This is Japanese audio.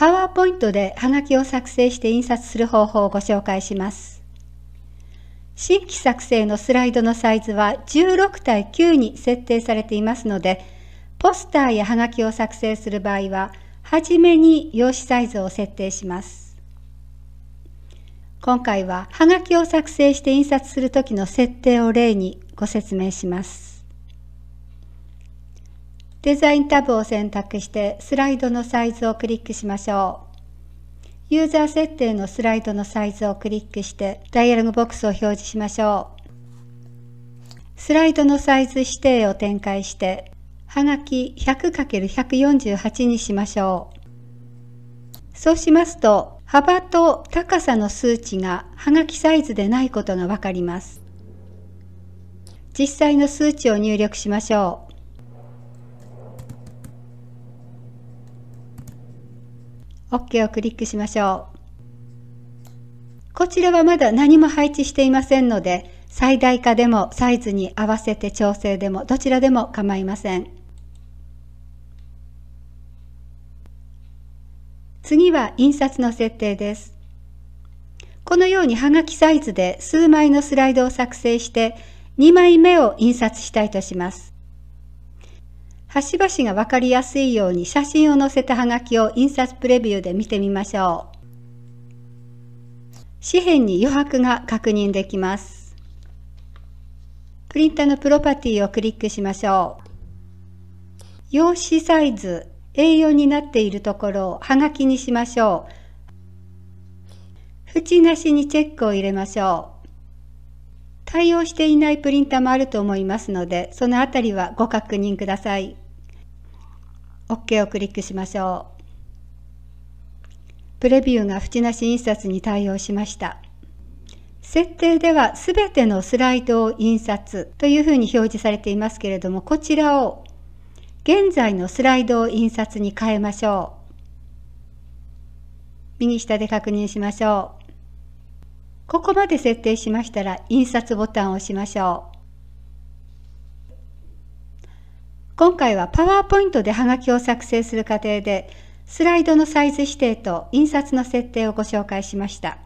パワーポイントでハガキを作成して印刷する方法をご紹介します。新規作成のスライドのサイズは16対9に設定されていますので、ポスターやハガキを作成する場合は、はじめに用紙サイズを設定します。今回は、ハガキを作成して印刷するときの設定を例にご説明します。デザインタブを選択してスライドのサイズをクリックしましょう。ユーザー設定のスライドのサイズをクリックしてダイアログボックスを表示しましょう。スライドのサイズ指定を展開して、はがき 100×148 にしましょう。そうしますと、幅と高さの数値がはがきサイズでないことがわかります。実際の数値を入力しましょう。OK をクリックしましょう。こちらはまだ何も配置していませんので、最大化でもサイズに合わせて調整でもどちらでも構いません。次は印刷の設定です。このようにはがきサイズで数枚のスライドを作成して2枚目を印刷したいとします。端々が分かりやすいように写真を載せたはがきを印刷プレビューで見てみましょう。紙片に余白が確認できます。プリンターのプロパティをクリックしましょう。用紙サイズ A4 になっているところをはがきにしましょう。縁なしにチェックを入れましょう。対応していないプリンターもあると思いますので、そのあたりはご確認ください。OK をクリックしましょう。プレビューが縁なし印刷に対応しました。設定では全てのスライドを印刷というふうに表示されていますけれども、こちらを現在のスライドを印刷に変えましょう。右下で確認しましょう。ここまで設定しましたら印刷ボタンを押しましょう。今回はパワーポイントでハガキを作成する過程でスライドのサイズ指定と印刷の設定をご紹介しました。